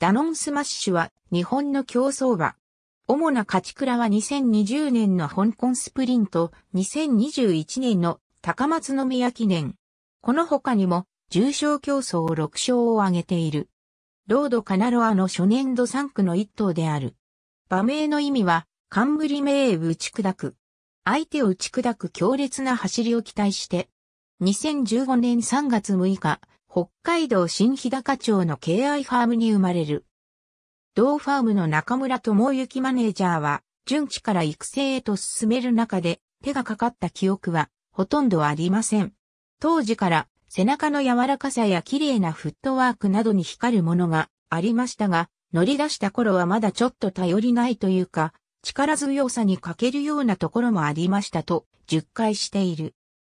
ダノンスマッシュは日本の競争馬。主な勝ち倉は2020年の香港スプリント、2021年の高松宮記念。この他にも重賞競争6勝を挙げている。ロードカナロアの初年度3区の一頭である。馬名の意味は、冠名打ち砕く。相手を打ち砕く強烈な走りを期待して。2015年3月6日、北海道新日高町の敬愛ファームに生まれる。同ファームの中村智之マネージャーは、順地から育成へと進める中で、手がかかった記憶は、ほとんどありません。当時から、背中の柔らかさや綺麗なフットワークなどに光るものがありましたが、乗り出した頃はまだちょっと頼りないというか、力強さに欠けるようなところもありましたと、10回している。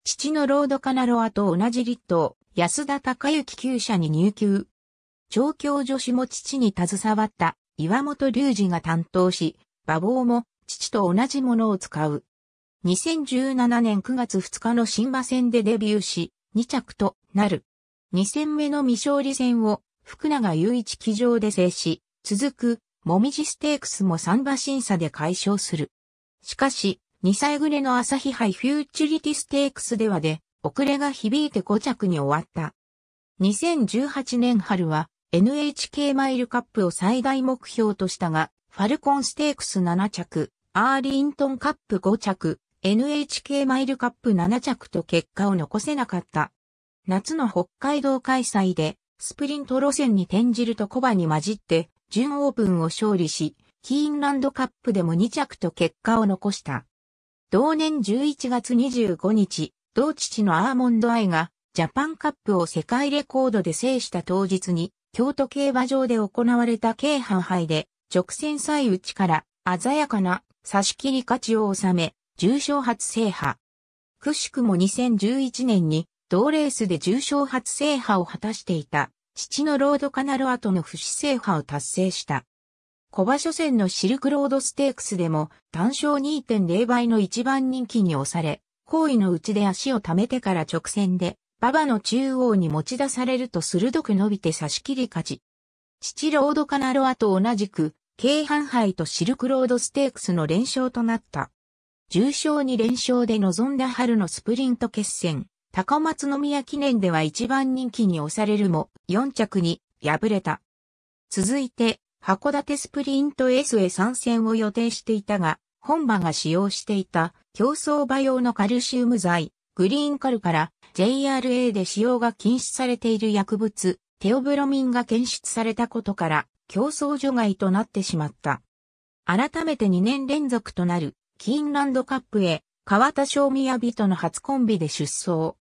父のロードカナロアと同じ立党、安田隆之旧社に入級。調教助手も父に携わった岩本隆二が担当し、馬房も父と同じものを使う。2017年9月2日の新馬戦でデビューし、2着となる。2戦目の未勝利戦を福永雄一騎乗で制し、続く、もみじステークスも3馬審査で解消する。しかし、2歳ぐれの朝日杯フューチュリティステークスではで、遅れが響いて5着に終わった。2018年春は NHK マイルカップを最大目標としたが、ファルコンステークス7着、アーリントンカップ5着、NHK マイルカップ7着と結果を残せなかった。夏の北海道開催で、スプリント路線に転じるとコバに混じって、準オープンを勝利し、キーンランドカップでも2着と結果を残した。同年11月25日、同父のアーモンドアイがジャパンカップを世界レコードで制した当日に、京都競馬場で行われた京阪杯で、直線最内から鮮やかな差し切り勝ちを収め、重賞初制覇。くしくも2011年に、同レースで重賞初制覇を果たしていた、父のロードカナルアの不死制覇を達成した。小馬初戦のシルクロードステークスでも単勝2.0倍の一番人気に押され、行為のうちで足を溜めてから直線で、馬場の中央に持ち出されると鋭く伸びて差し切り勝ち。父ロードカナロアと同じく、京阪杯とシルクロードステークスの連勝となった。重勝に連勝で臨んだ春のスプリント決戦、高松宮記念では一番人気に押されるも、4着に敗れた。続いて、函館スプリント S へ参戦を予定していたが、本馬が使用していた競争馬用のカルシウム剤、グリーンカルから JRA で使用が禁止されている薬物、テオブロミンが検出されたことから、競争除外となってしまった。改めて2年連続となる、キーンランドカップへ、川田正宮人の初コンビで出走。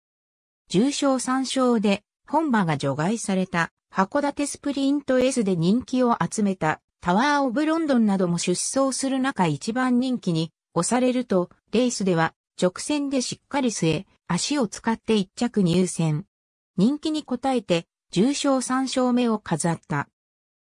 重賞3勝で、本馬が除外された。函館スプリント S で人気を集めたタワーオブロンドンなども出走する中一番人気に押されると、レースでは直線でしっかり据え、足を使って一着入線。人気に応えて、重賞3勝目を飾った。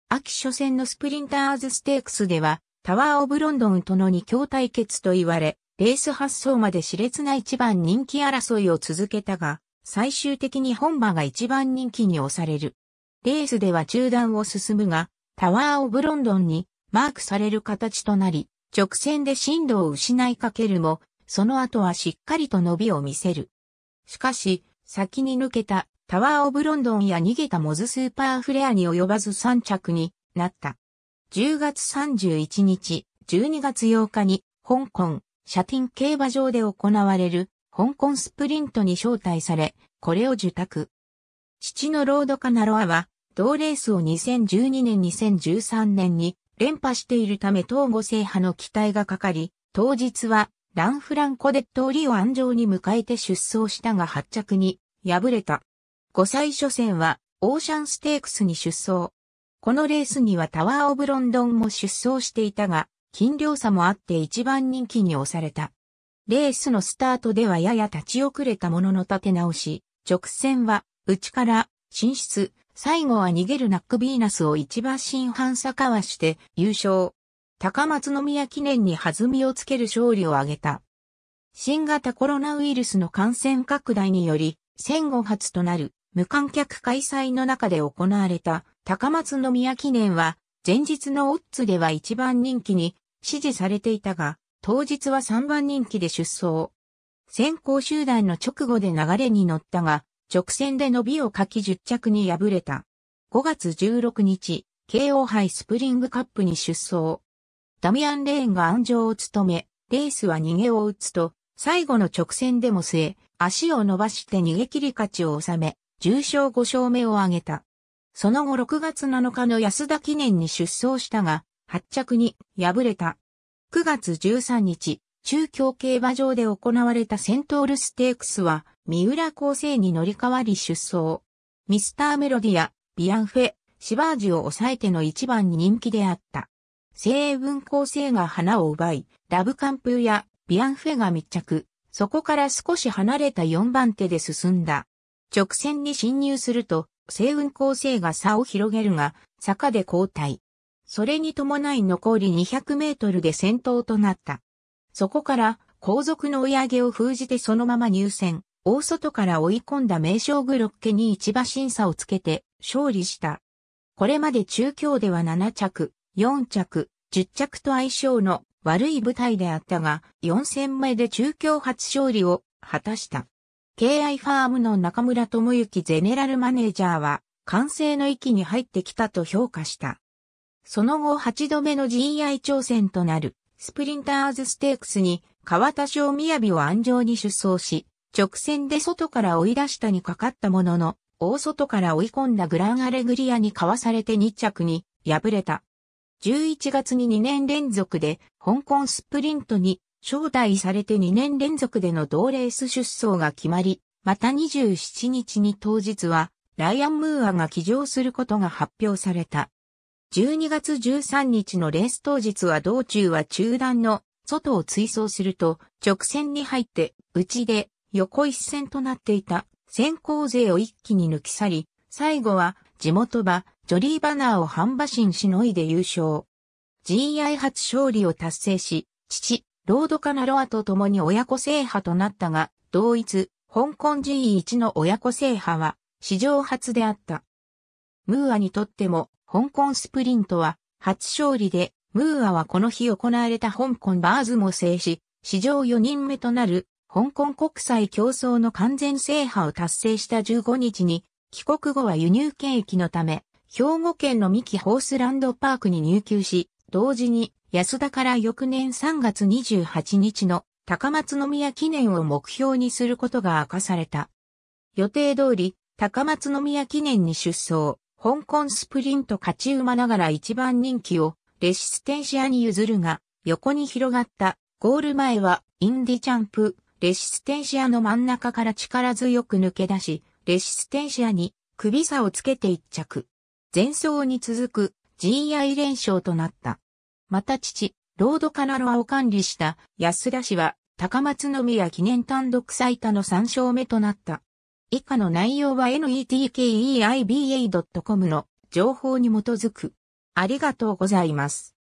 秋初戦のスプリンターズステークスでは、タワーオブロンドンとの二強対決と言われ、レース発走まで熾烈な一番人気争いを続けたが、最終的に本馬が一番人気に押される。レースでは中断を進むが、タワー・オブ・ロンドンにマークされる形となり、直線で進路を失いかけるも、その後はしっかりと伸びを見せる。しかし、先に抜けたタワー・オブ・ロンドンや逃げたモズ・スーパーフレアに及ばず3着になった。10月31日、12月8日に香港、シャティン競馬場で行われる香港スプリントに招待され、これを受託。父のロードカナロアは同レースを2012年2013年に連覇しているため東後制覇の期待がかかり、当日はランフランコデッド・オリオ安城に迎えて出走したが発着に敗れた。5歳初戦はオーシャンステークスに出走。このレースにはタワーオブロンドンも出走していたが、金量差もあって一番人気に押された。レースのスタートではやや立ち遅れたものの立て直し、直線は内から進出、最後は逃げるナックビーナスを一馬新反差かわして優勝。高松宮記念に弾みをつける勝利を挙げた。新型コロナウイルスの感染拡大により、戦後初となる無観客開催の中で行われた高松宮記念は、前日のオッズでは一番人気に支持されていたが、当日は3番人気で出走。先行集団の直後で流れに乗ったが、直線で伸びをかき10着に敗れた。5月16日、KO 杯スプリングカップに出走。ダミアン・レーンが安城を務め、レースは逃げを打つと、最後の直線でも末、足を伸ばして逃げ切り勝ちを収め、重賞5勝目を挙げた。その後6月7日の安田記念に出走したが、8着に敗れた。9月13日、中京競馬場で行われたセントールステークスは、三浦高生に乗り換わり出走。ミスターメロディア、ビアンフェ、シバージュを抑えての一番人気であった。西雲高生が花を奪い、ラブカンプーやビアンフェが密着。そこから少し離れた4番手で進んだ。直線に侵入すると、西雲高生が差を広げるが、坂で交代。それに伴い残り200メートルで先頭となった。そこから、後続の追い上げを封じてそのまま入線。大外から追い込んだ名将グロッケに一馬審査をつけて勝利した。これまで中京では7着、4着、10着と相性の悪い舞台であったが、4戦目で中京初勝利を果たした。KI ファームの中村智之ゼネラルマネージャーは、完成の域に入ってきたと評価した。その後8度目の GI 挑戦となる、スプリンターズステークスに、川田省雅を安城に出走し、直線で外から追い出したにかかったものの、大外から追い込んだグランアレグリアにかわされて2着に敗れた。11月に2年連続で香港スプリントに招待されて2年連続での同レース出走が決まり、また27日に当日はライアン・ムーアが騎乗することが発表された。12月13日のレース当日は道中は中段の外を追走すると直線に入って内で横一線となっていた先行勢を一気に抜き去り、最後は地元馬、ジョリーバナーを半馬身しのいで優勝。GI 初勝利を達成し、父、ロードカナロアと共に親子制覇となったが、同一、香港 G1 の親子制覇は、史上初であった。ムーアにとっても、香港スプリントは、初勝利で、ムーアはこの日行われた香港バーズも制し、史上4人目となる香港国際競争の完全制覇を達成した15日に、帰国後は輸入権益のため、兵庫県の三木ホースランドパークに入球し、同時に安田から翌年3月28日の高松宮記念を目標にすることが明かされた。予定通り、高松宮記念に出走、香港スプリント勝ち馬ながら一番人気をレシステンシアに譲るが、横に広がったゴール前はインディチャンプレシステンシアの真ん中から力強く抜け出し、レシステンシアに首差をつけて一着。前走に続く GI 連勝となった。また父、ロードカナロアを管理した安田氏は高松宮記念単独最多の3勝目となった。以下の内容は netkeiba.com の情報に基づく。ありがとうございます。